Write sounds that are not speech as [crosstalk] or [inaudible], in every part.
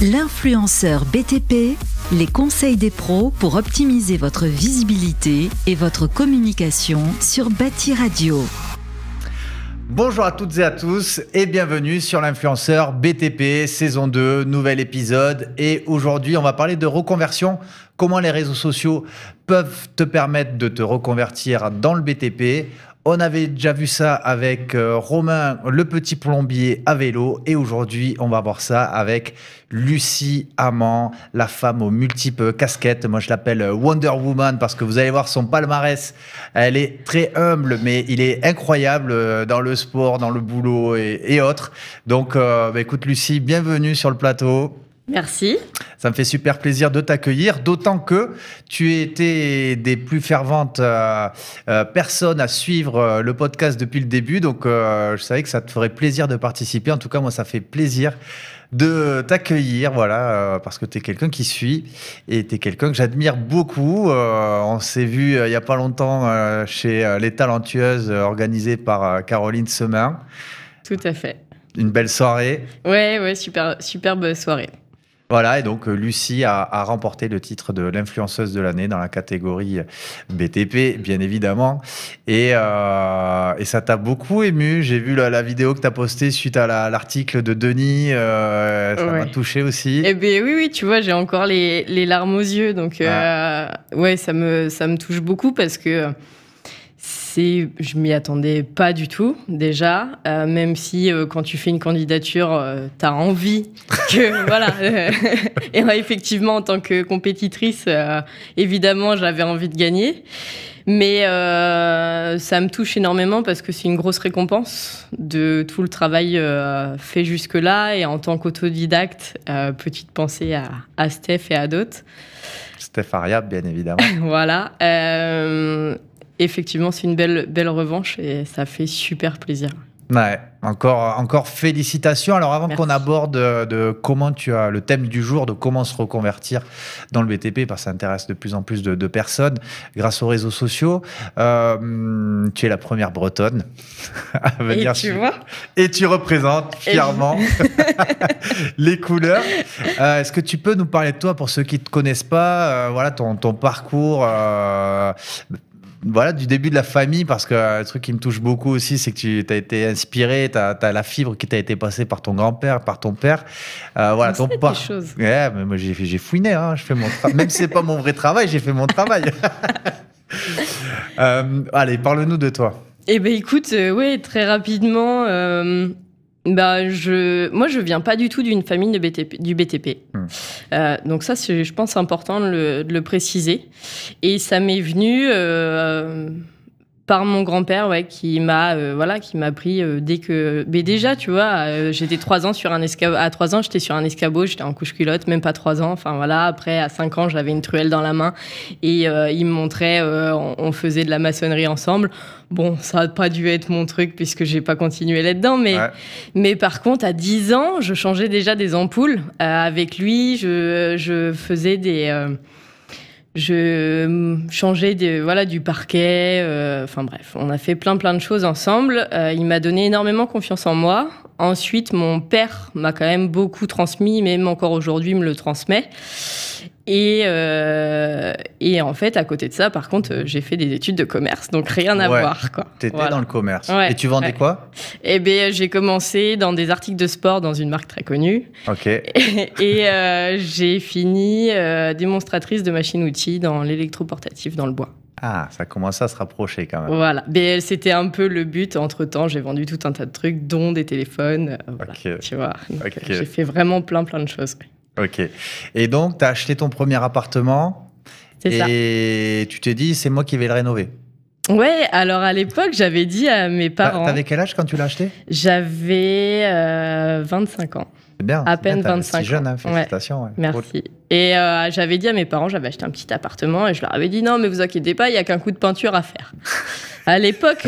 L'influenceur BTP, les conseils des pros pour optimiser votre visibilité et votre communication sur Bâti Radio. Bonjour à toutes et à tous et bienvenue sur l'influenceur BTP saison 2, nouvel épisode et aujourd'hui on va parler de reconversion, comment les réseaux sociaux peuvent te permettre de te reconvertir dans le BTP. On avait déjà vu ça avec euh, Romain, le petit plombier à vélo. Et aujourd'hui, on va voir ça avec Lucie Amand, la femme aux multiples casquettes. Moi, je l'appelle euh, Wonder Woman parce que vous allez voir son palmarès. Elle est très humble, mais il est incroyable euh, dans le sport, dans le boulot et, autres. Donc, bah, écoute, Lucie, bienvenue sur le plateau. Merci. Ça me fait super plaisir de t'accueillir, d'autant que tu étais des plus ferventes euh, euh, personnes à suivre euh, le podcast depuis le début. Donc, je savais que ça te ferait plaisir de participer. En tout cas, moi, ça fait plaisir de t'accueillir, voilà, parce que tu es quelqu'un qui suit et tu es quelqu'un que j'admire beaucoup. on s'est vu il n'y a pas longtemps chez Les Talentueuses, organisées par Caroline Semin. Tout à fait. Une belle soirée. Ouais, ouais, superbe soirée. Voilà, et donc euh, Lucie a, remporté le titre de l'influenceuse de l'année dans la catégorie euh, BTP, bien évidemment. Euh, et, ça t'a beaucoup ému. J'ai vu la, vidéo que tu as postée suite à l'article de Denis. ça m'a touché aussi. Eh bien, oui, oui, tu vois, j'ai encore les, larmes aux yeux. Donc, ah. ouais, ça me, ça me touche beaucoup parce que c'est, je m'y attendais pas du tout déjà, euh, même si euh, quand tu fais une candidature, euh, tu as envie [laughs] que voilà. [laughs] et effectivement, en tant que compétitrice, évidemment, j'avais envie de gagner, mais ça me touche énormément parce que c'est une grosse récompense de tout le travail fait jusque là et en tant qu'autodidacte, petite pensée à, Steph et à d'autres. Steph bien évidemment. [laughs] voilà effectivement, c'est une belle, belle revanche et ça fait super plaisir. Ouais, encore, encore félicitations. Alors avant qu'on aborde euh, de, comment tu as le thème du jour, de comment se reconvertir dans le BTP, parce que ça intéresse de plus en plus de, personnes grâce aux réseaux sociaux, euh, tu es la première Bretonne [laughs] à venir. Et tu vois Et tu représentes fièrement [laughs] [laughs] les couleurs. Euh, est-ce que tu peux nous parler de toi pour ceux qui ne te connaissent pas Voilà ton, ton parcours voilà, du début de la famille, parce que un euh, le truc qui me touche beaucoup aussi, c'est que tu as été inspiré, tu as, la fibre qui t'a été passée par ton grand-père, par ton père. Euh, voilà, ton père. Ouais, j'ai fouiné, hein, je fais mon Même si c'est pas mon vrai travail, j'ai fait mon travail. [laughs] Euh, allez, parle-nous de toi. Eh ben écoute, oui, très rapidement. Moi, bah, je, moi, je viens pas du tout d'une famille de BTP, du BTP. Hmm. Euh, donc ça, c'est, je pense, important de le, de le préciser. Et ça m'est venu euh, par mon grand-père, ouais, qui m'a, euh, voilà, qui m'a pris euh, dès que, mais déjà, tu vois, euh, j'étais trois ans sur un escabeau, à trois ans, j'étais sur un escabeau, j'étais en couche culotte, même pas trois ans, enfin voilà. Après, à cinq ans, j'avais une truelle dans la main et il me montrait, on, faisait de la maçonnerie ensemble. Bon, ça a pas dû être mon truc puisque j'ai pas continué là-dedans, mais, mais par contre, à dix ans, je changeais déjà des ampoules avec lui, je faisais des je euh, changeais de, voilà, du parquet. Euh, enfin bref, on a fait plein plein de choses ensemble. Euh, il m'a donné énormément confiance en moi. Ensuite, mon père m'a quand même beaucoup transmis, même encore aujourd'hui, me le transmet. Euh, et, en fait, à côté de ça, par contre, euh, j'ai fait des études de commerce, donc rien à voir. T'étais dans le commerce. et tu vendais quoi Eh bien, j'ai commencé dans des articles de sport dans une marque très connue. Ok. [laughs] Et, euh, j'ai fini démonstratrice de machines outils dans l'électroportatif dans le bois. Ah, ça commence à se rapprocher quand même. Voilà. Mais ben, c'était un peu le but. Entre temps, j'ai vendu tout un tas de trucs, dont des téléphones. Voilà, Tu vois. J'ai fait vraiment plein, plein de choses. Ok. Et donc, tu as acheté ton premier appartement. Et ça. tu t'es dit, c'est moi qui vais le rénover. Ouais, alors à l'époque, j'avais dit à mes parents. T'avais quel âge quand tu l'as acheté J'avais 25 euh, ans. C'est bien. À peine 25 hein, ans. jeune, hein, félicitations. Merci. Et euh, j'avais dit à mes parents, j'avais acheté un petit appartement et je leur avais dit non, mais vous inquiétez pas, il n'y a qu'un coup de peinture à faire. [laughs] à l'époque.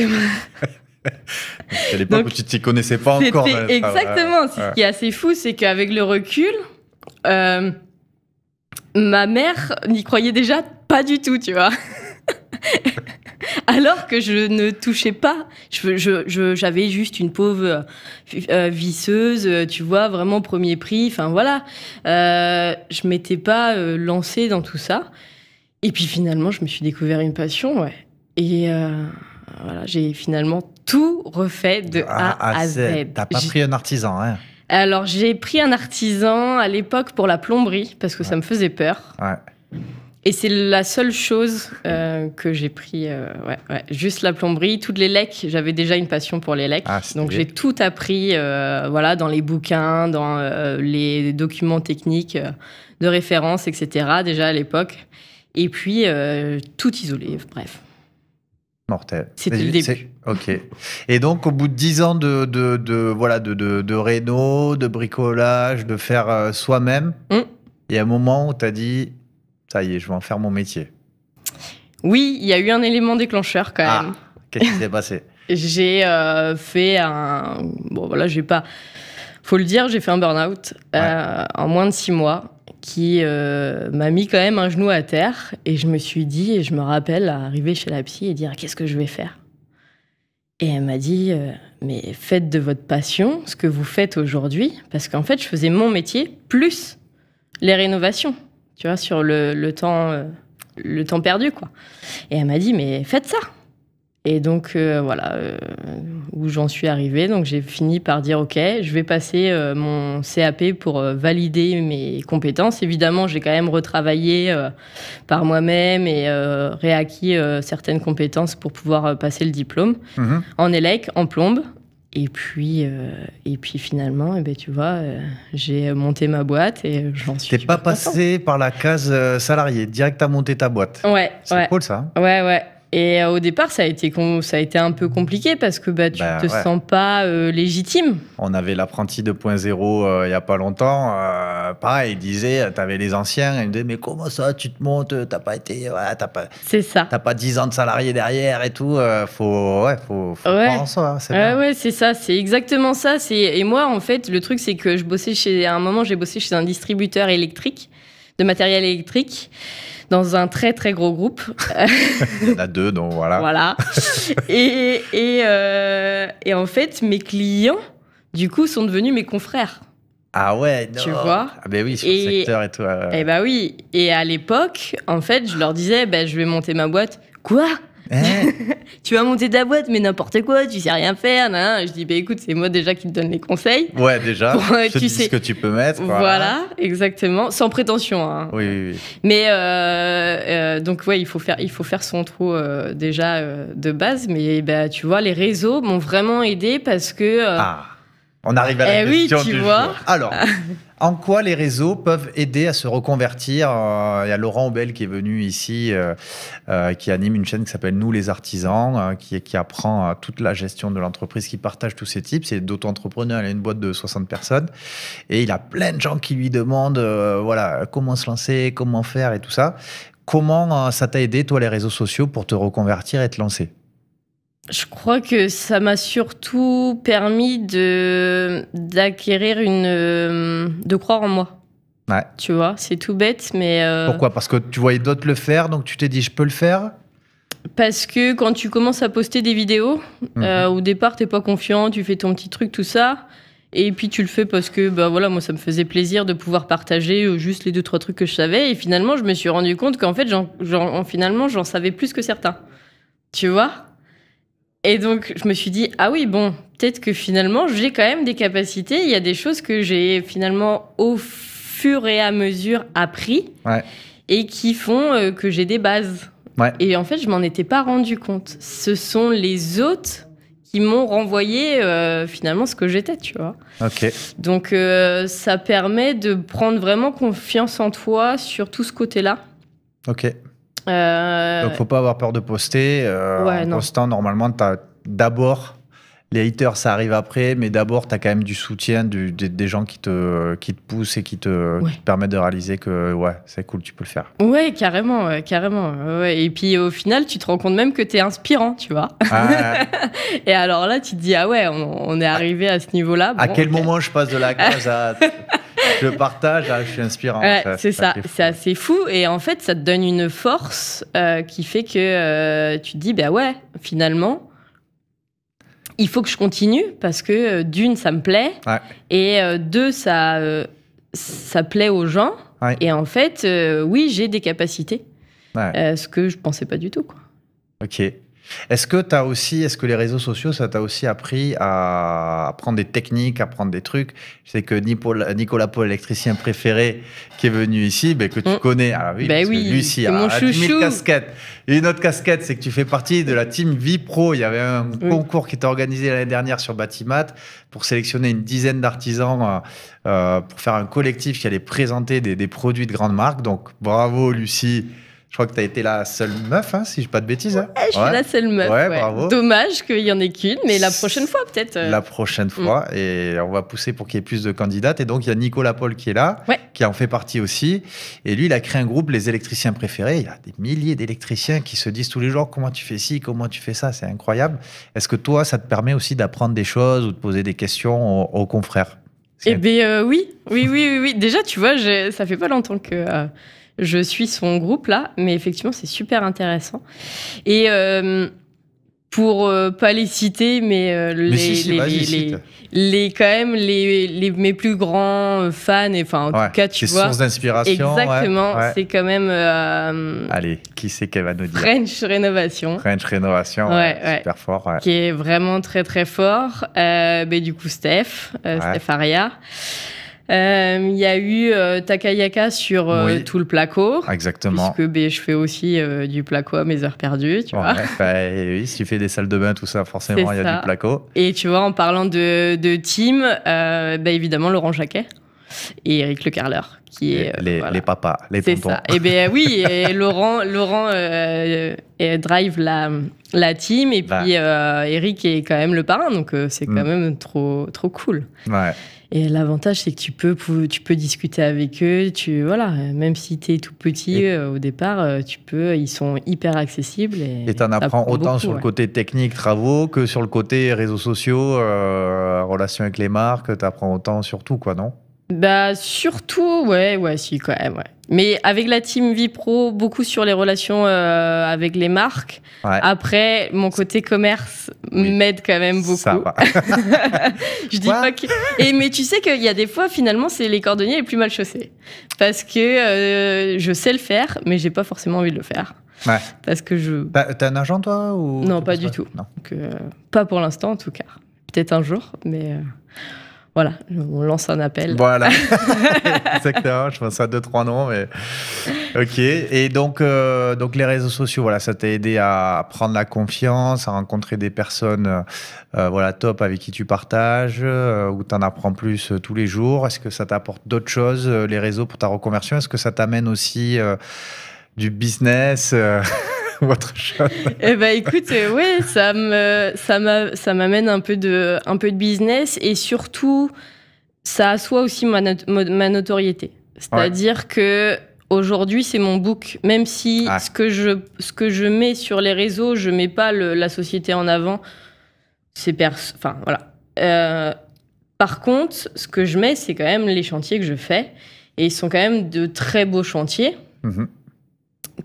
à [laughs] l'époque tu ne t'y connaissais pas encore. Hein. Exactement. Ce qui est assez fou, c'est qu'avec le recul, euh, ma mère n'y croyait déjà pas du tout, tu vois. [laughs] Alors que je ne touchais pas, j'avais je, juste une pauvre euh, visseuse, tu vois, vraiment premier prix, enfin voilà. Euh, je m'étais pas euh, lancée dans tout ça. Et puis finalement, je me suis découvert une passion, ouais. Et voilà, j'ai finalement tout refait de ah, A à, à ah, Z. T'as pas pris un artisan, hein alors j'ai pris un artisan à l'époque pour la plomberie parce que ça me faisait peur. Et c'est la seule chose euh, que j'ai pris, euh, juste la plomberie, toutes les lecs. J'avais déjà une passion pour les lecs, ah, donc j'ai tout appris, euh, voilà, dans les bouquins, dans les documents techniques de référence, etc. Déjà à l'époque, et puis tout isolé, bref. Mortel. C'était le début. Ok. Et donc, au bout de dix ans de, de, de, voilà, de, de, réno, de bricolage, de faire euh, soi-même, mm. il y a un moment où tu as dit Ça y est, je vais en faire mon métier. Oui, il y a eu un élément déclencheur quand ah, même. Qu'est-ce qui s'est passé [laughs] J'ai euh, fait un. Bon, voilà, j'ai pas. Faut le dire, j'ai fait un burn-out euh, en moins de six mois qui euh, m'a mis quand même un genou à terre. Et je me suis dit, et je me rappelle arriver chez la psy et dire qu'est-ce que je vais faire Et elle m'a dit, euh, mais faites de votre passion ce que vous faites aujourd'hui, parce qu'en fait, je faisais mon métier plus les rénovations, tu vois, sur le, temps, euh, le temps perdu, quoi. Et elle m'a dit, mais faites ça et donc euh, voilà euh, où j'en suis arrivée. Donc j'ai fini par dire ok, je vais passer euh, mon CAP pour valider mes compétences. Évidemment, j'ai quand même retravaillé par moi-même et réacquis certaines compétences pour pouvoir passer le diplôme mhm. en élec, en plombe. Et puis, et puis finalement, eh ben, tu vois, j'ai monté ma boîte et j'en suis. T'es pas passé par la case salarié, direct à monter ta boîte. Ouais, c'est ouais. cool ça. Ouais, ouais. Et euh, au départ, ça a été, ça a été un peu compliqué parce que bah, tu ne bah, te sens pas euh, légitime. On avait l'apprenti 2.0 euh, il n'y a pas longtemps. il disait, tu avais les anciens, il me disait, mais comment ça, tu te montes, t'as pas été, t'as pas... C'est ça. pas 10 ans de salarié derrière et tout. faut, ouais, faut, faut ouais. en c'est ouais, c'est ça, c'est exactement ça. Et moi, en fait, le truc, c'est que je bossais chez, à un moment, j'ai bossé chez un distributeur électrique, de matériel électrique dans un très très gros groupe. Il y en a deux, donc voilà. Voilà. et, et, euh, et en fait, mes clients, du coup, sont devenus mes confrères. Ah ouais, Tu vois Ah ben oui, sur le secteur et tout. Eh ben oui. Et à l'époque, en fait, je leur disais, ben, je vais monter ma boîte. Quoi eh. [laughs] tu vas monter ta boîte, mais n'importe quoi, tu sais rien faire. Je dis, bah, écoute, c'est moi déjà qui te donne les conseils. Ouais, déjà. [laughs] tu sais ce que tu peux mettre. Voilà, exactement. Sans prétention. Hein. Oui, oui, oui, Mais euh, euh, donc, ouais, il faut faire, il faut faire son trou euh, déjà de base. Mais bah, tu vois, les réseaux m'ont vraiment aidé parce que. Ah, on arrive à la eh question oui, tu du vois. Alors. [laughs] En quoi les réseaux peuvent aider à se reconvertir euh, Il y a Laurent Aubel qui est venu ici, euh, euh, qui anime une chaîne qui s'appelle Nous les artisans, qui, qui apprend toute la gestion de l'entreprise, qui partage tous ces types. C'est dauto entrepreneurs il a une boîte de 60 personnes. Et il a plein de gens qui lui demandent voilà, comment se lancer, comment faire et tout ça. Comment ça t'a aidé, toi, les réseaux sociaux, pour te reconvertir et te lancer je crois que ça m'a surtout permis de d'acquérir une euh, de croire en moi. Ouais. Tu vois, c'est tout bête, mais euh, pourquoi Parce que tu voyais d'autres le faire, donc tu t'es dit je peux le faire. Parce que quand tu commences à poster des vidéos, mhm. euh, au départ t'es pas confiant, tu fais ton petit truc, tout ça. Et puis tu le fais parce que bah voilà moi ça me faisait plaisir de pouvoir partager juste les deux trois trucs que je savais et finalement je me suis rendu compte qu'en fait finalement j'en savais plus que certains tu vois et donc, je me suis dit, ah oui, bon, peut-être que finalement, j'ai quand même des capacités. Il y a des choses que j'ai finalement, au fur et à mesure, appris et qui font euh, que j'ai des bases. Et en fait, je m'en étais pas rendu compte. Ce sont les autres qui m'ont renvoyé euh, finalement ce que j'étais, tu vois. Ok. Donc, euh, ça permet de prendre vraiment confiance en toi sur tout ce côté-là. Ok. Euh... Donc, faut pas avoir peur de poster. Euh, en normalement, tu as d'abord. Les haters, ça arrive après, mais d'abord, tu as quand même du soutien des, gens qui te, qui te poussent et qui te, permettent de réaliser que ouais, c'est cool, tu peux le faire. Ouais, carrément, carrément. Et puis au final, tu te rends compte même que tu es inspirant, tu vois. Ah [laughs] et alors là, tu te dis, ah ouais, on, est arrivé à, ce niveau-là. à quel moment je passe de la case à. [laughs] je partage, hein, je suis inspirant. Ouais, c'est ça, c'est assez fou. Et en fait, ça te donne une force euh, qui fait que euh, tu te dis, bah ouais, finalement, il faut que je continue parce que euh, d'une, ça me plaît. Et deux, ça, ça plaît aux gens. Et en fait, oui, j'ai des capacités. ce que je pensais pas du tout. Quoi. Ok. Est-ce que as aussi, est-ce que les réseaux sociaux, ça t'a aussi appris à apprendre des techniques, à apprendre des trucs Je sais que Nicolas Paul, l'électricien préféré, qui est venu ici, mais ben, que tu mm. connais. Ah oui, ben oui mon a, une autre casquette, c'est que tu fais partie de la team Vipro. Il y avait un concours qui était organisé l'année dernière sur Batimat pour sélectionner une dizaine d'artisans euh, euh, pour faire un collectif qui allait présenter des, des produits de grande marque Donc, bravo, Lucie. Je crois que tu as été la seule meuf, hein, si je pas de bêtises. Hein. je suis la seule meuf. Dommage qu'il y en ait qu'une, mais la prochaine fois peut-être. Euh. La prochaine fois, mm. et on va pousser pour qu'il y ait plus de candidates. Et donc il y a Nicolas Paul qui est là, qui en fait partie aussi. Et lui, il a créé un groupe, les électriciens préférés. Il y a des milliers d'électriciens qui se disent tous les jours comment tu fais ci, comment tu fais ça, c'est incroyable. Est-ce que toi, ça te permet aussi d'apprendre des choses ou de poser des questions aux, confrères Eh bien euh, oui. oui, oui, oui, Déjà, tu vois, ça fait pas longtemps que. Euh, je suis son groupe là, mais effectivement, c'est super intéressant. Et euh, pour euh, pas les citer, mais, euh, les, quand même les, mes plus grands fans. enfin, en tout cas, tu vois. sources d'inspiration. Exactement. C'est quand même. Allez, qui c'est qu'elle va nous dire French Rénovation. French Rénovation. Super fort. Qui est vraiment très très fort. mais ben, du coup, Steph, Steph Aria. Euh, il y a eu euh, Takayaka sur euh, tout le placo. Exactement. que ben, je fais aussi du placo à mes heures perdues, tu ouais, vois. Bah, oui, si tu fais des salles de bain, tout ça, forcément, il y a du placo. Et tu vois, en parlant de, de team, bah, évidemment, Laurent Jacquet et Eric Le qui est les, les papas, les C'est ça. Et eh ben oui, [laughs] Laurent, Laurent drive la, la team et bah. puis Eric est quand même le parrain, donc c'est quand mm. même trop trop cool. Ouais. Et l'avantage, c'est que tu peux, tu peux discuter avec eux. Tu, même si tu es tout petit euh, au départ, euh, tu peux, ils sont hyper accessibles. Et tu en apprends autant sur le côté technique, travaux, que sur le côté réseaux sociaux, relation euh, relations avec les marques. Tu apprends autant sur tout, quoi, non bah surtout, ouais, ouais, si quand même, ouais. Mais avec la team Vipro, beaucoup sur les relations euh, avec les marques. Après, mon côté commerce m'aide quand même beaucoup. Ça va. [laughs] je dis pas que. Et mais tu sais qu'il y a des fois, finalement, c'est les cordonniers les plus mal chaussés, parce que euh, je sais le faire, mais j'ai pas forcément envie de le faire. Ouais. Parce que je. Bah, T'as un agent toi ou Non, pas du tout. Donc, euh, pas pour l'instant en tout cas. Peut-être un jour, mais. Voilà, on lance un appel. Voilà, [laughs] exactement. Je pense à deux, trois noms, mais ok. Et donc, euh, donc les réseaux sociaux, voilà, ça t'a aidé à prendre la confiance, à rencontrer des personnes, euh, voilà, top avec qui tu partages, euh, où tu en apprends plus tous les jours. Est-ce que ça t'apporte d'autres choses, les réseaux pour ta reconversion Est-ce que ça t'amène aussi du business [laughs] votre chat Eh ben écoute, euh, oui, ça me, ça m'amène un peu de, un peu de business et surtout, ça assoit aussi ma, ma notoriété. C'est-à-dire qu'aujourd'hui, que aujourd'hui, c'est mon book. Même si ah. ce que je, ce que je mets sur les réseaux, je mets pas la société en avant. C'est enfin voilà. Euh, par contre, ce que je mets, c'est quand même les chantiers que je fais. Et ils sont quand même de très beaux chantiers. Mm-hmm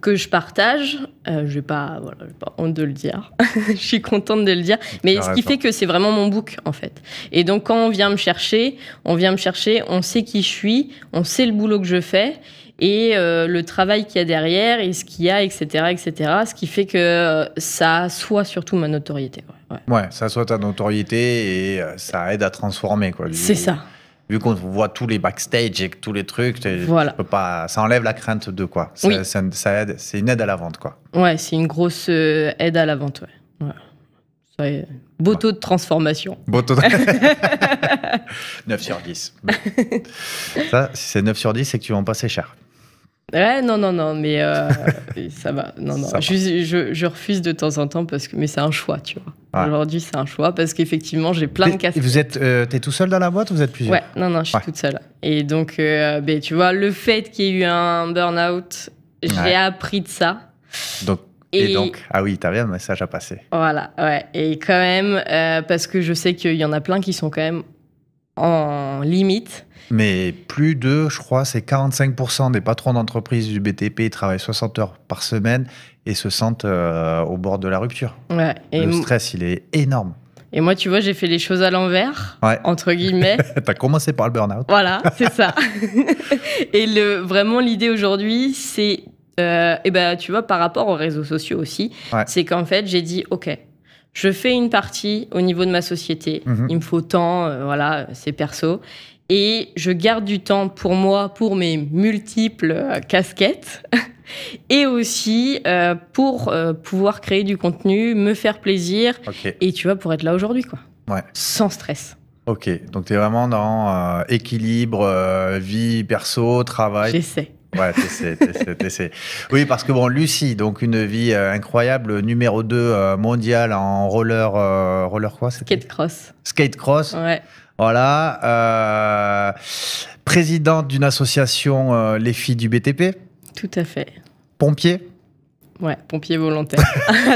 que je partage, euh, je n'ai pas, voilà, honte de le dire, [laughs] je suis contente de le dire, mais ce qui fait que c'est vraiment mon book en fait. Et donc quand on vient me chercher, on vient me chercher, on sait qui je suis, on sait le boulot que je fais et euh, le travail qu'il y a derrière et ce qu'il y a, etc., etc. Ce qui fait que euh, ça soit surtout ma notoriété. Ouais, ça soit ta notoriété et ça aide à transformer. quoi. C'est ça vu qu'on voit tous les backstage et tous les trucs, pas, ça enlève la crainte de quoi. Ça, aide, c'est une aide à la vente quoi. Ouais, c'est une grosse euh, aide à la vente. Ouais. Euh, Beau taux de transformation. Beau taux de... 9 [laughs] sur 10. ça, si c'est 9 sur 10, c'est que tu vas en passer cher. Ouais, non, non, non, mais euh, [laughs] ça va. Non, non. Je, je, refuse de temps en temps parce que, mais c'est un choix, tu vois. Aujourd'hui, c'est un choix parce qu'effectivement, j'ai plein de Et Vous êtes, euh, t'es tout seul dans la boîte ou vous êtes plusieurs Ouais, non, non, je suis toute seule. Et donc, euh, ben, tu vois, le fait qu'il y ait eu un burn-out, j'ai appris de ça. Donc, et, donc, ah oui, rien un message à passer. Voilà, ouais. Et quand même, euh, parce que je sais qu'il y en a plein qui sont quand même en limite. Mais plus de, je crois, c'est 45% des patrons d'entreprises du BTP travaillent 60 heures par semaine et se sentent euh, au bord de la rupture. et le stress, il est énorme. Et moi, tu vois, j'ai fait les choses à l'envers, entre guillemets. [laughs] T'as commencé par le burn-out. Voilà, c'est ça. [laughs] et le, vraiment, l'idée aujourd'hui, c'est, euh, eh ben, tu vois, par rapport aux réseaux sociaux aussi, c'est qu'en fait, j'ai dit, OK, je fais une partie au niveau de ma société. Mhm. Il me faut tant, euh, voilà, c'est perso. Et je garde du temps pour moi, pour mes multiples euh, casquettes, [laughs] et aussi euh, pour pouvoir créer du contenu, me faire plaisir, et tu vois, pour être là aujourd'hui, quoi. Ouais. Sans stress. Ok, donc tu es vraiment dans équilibre, vie perso, travail. J'essaie. Ouais, Oui, parce que bon, Lucie, donc une vie euh, incroyable, numéro 2 euh, mondial en roller, euh, roller quoi Skate cross. Skate cross. Ouais. Voilà. présidente d'une association Les filles du BTP. Tout à fait. Pompier. Ouais, pompier volontaire.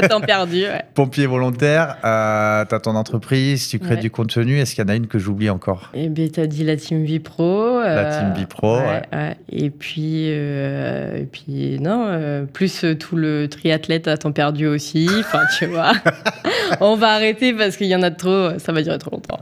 à [laughs] temps perdu. Ouais. Pompier volontaire, euh, tu as ton entreprise, tu crées du contenu. Est-ce qu'il y en a une que j'oublie encore Eh bien, tu as dit la Team Vipro. Euh, la Team Vipro, ouais. Et, puis, euh, et puis, non, euh, plus tout le triathlète à temps perdu aussi. Enfin, tu vois. [laughs] On va arrêter parce qu'il y en a trop. Ça va durer trop longtemps.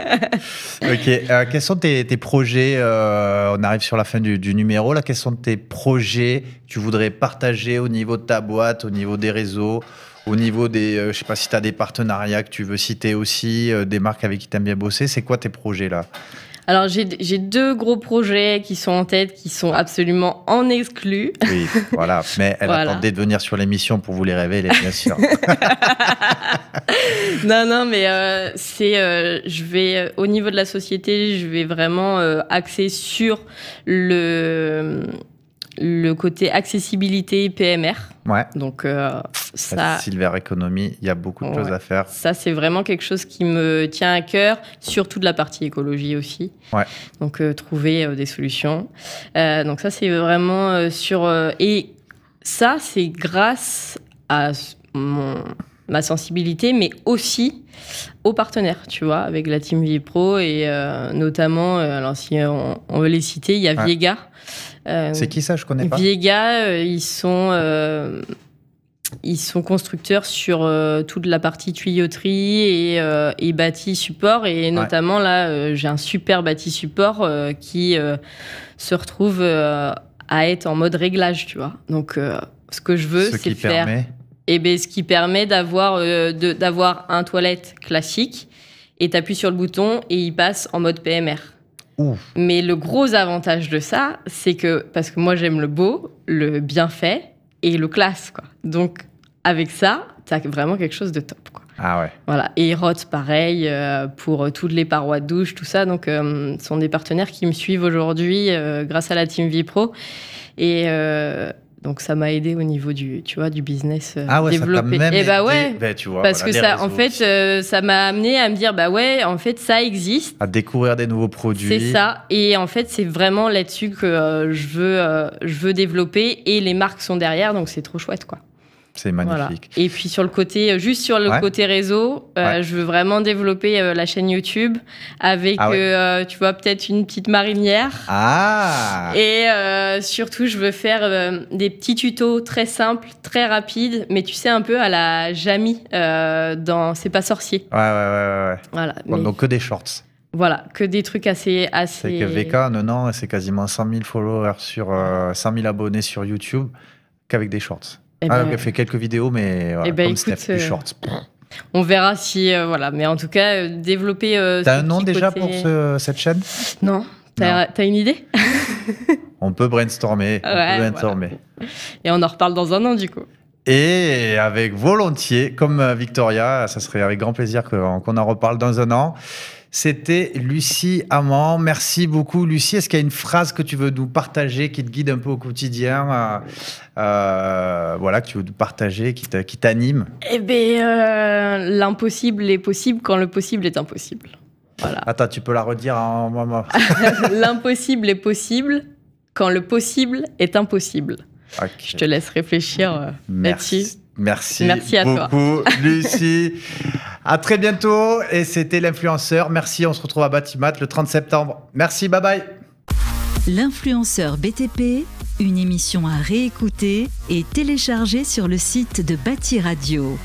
[laughs] ok. quels sont tes, projets On arrive sur la fin du, du numéro. Là, quels sont tes projets que tu voudrais partager au niveau de ta boîte, au niveau des réseaux, au niveau des. Je euh, je sais pas si tu as des partenariats que tu veux citer aussi, euh, des marques avec qui tu aimes bien bosser. C'est quoi tes projets là alors j'ai deux gros projets qui sont en tête, qui sont absolument en exclu. Oui, voilà. Mais elle [laughs] attendait de venir sur l'émission pour vous les révéler, bien sûr. [laughs] non, non, mais euh, c'est, je vais au niveau de la société, je vais vraiment axer sur le le côté accessibilité PMR. Ouais. Donc euh, ça. silver economy, il y a beaucoup de choses à faire. Ça, c'est vraiment quelque chose qui me tient à cœur, surtout de la partie écologie aussi. Ouais. Donc euh, trouver euh, des solutions. donc ça, c'est vraiment sur et ça, c'est grâce à ma sensibilité, mais aussi aux partenaires, tu vois, avec la team pro et notamment, alors si on, veut les citer, il y a Viega euh, c'est qui ça Je connais pas. Viega, euh, ils sont euh, ils sont constructeurs sur toute la partie tuyauterie et, bâti support. Et notamment, là, j'ai un super bâti support qui se retrouve à être en mode réglage, tu vois. Donc, ce que je veux, c'est faire. Permet... Eh ben, ce qui permet d'avoir d'avoir un toilette classique et tu appuies sur le bouton et il passe en mode PMR. Mais le gros avantage de ça, c'est que, parce que moi j'aime le beau, le bien fait et le classe, quoi. Donc avec ça, t'as vraiment quelque chose de top, quoi. Ah ouais. Voilà. Et Roth, pareil, euh, pour euh, toutes les parois de douche, tout ça. Donc, euh, sont des partenaires qui me suivent aujourd'hui grâce à la Team Vipro. Et donc ça m'a aidé au niveau du, tu vois, du business et euh, ah eh bah ouais, ben, tu vois, parce que ça, en fait, euh, ça m'a amené à me dire bah ouais, en fait, ça existe. À découvrir des nouveaux produits. C'est ça. Et en fait, c'est vraiment là-dessus que euh, je veux, je veux développer et les marques sont derrière, donc c'est trop chouette quoi. C'est magnifique. Et puis sur le côté, euh, juste sur le côté réseau, euh, je veux vraiment développer euh, la chaîne YouTube avec, ah tu vois, peut-être une petite marinière. Ah Et surtout, je veux faire des petits tutos très simples, très rapides, mais tu sais, un peu à la Jamie dans C'est pas sorcier. Ouais, ouais, ouais. Voilà. Donc que des shorts. Voilà, que des trucs assez. assez... C'est que VK, non, non, c'est quasiment 100 000 followers sur 100 000 abonnés sur YouTube qu'avec des shorts. Eh ah, ben fait quelques vidéos, mais voilà, eh ben comme plus euh, short. On verra si euh, voilà, mais en tout cas euh, développer. T'as un nom déjà pour cette chaîne Non. T'as une idée [laughs] On peut brainstormer. on peut brainstormer. Et on en reparle dans un an du coup. Et avec volontiers, comme Victoria, ça serait avec grand plaisir qu'on en reparle dans un an. C'était Lucie Amand. Merci beaucoup, Lucie. Est-ce qu'il y a une phrase que tu veux nous partager, qui te guide un peu au quotidien euh, euh, Voilà, que tu veux nous partager, qui t'anime Eh bien, euh, l'impossible est possible quand le possible est impossible. Voilà. Attends, tu peux la redire en moment. [laughs] l'impossible est possible quand le possible est impossible. Je te laisse réfléchir Merci. Merci, à beaucoup, toi. Lucie. [laughs] À très bientôt. Et c'était l'influenceur. Merci. On se retrouve à Batimat le 30 septembre. Merci. Bye bye. L'influenceur BTP, une émission à réécouter et télécharger sur le site de Bati Radio.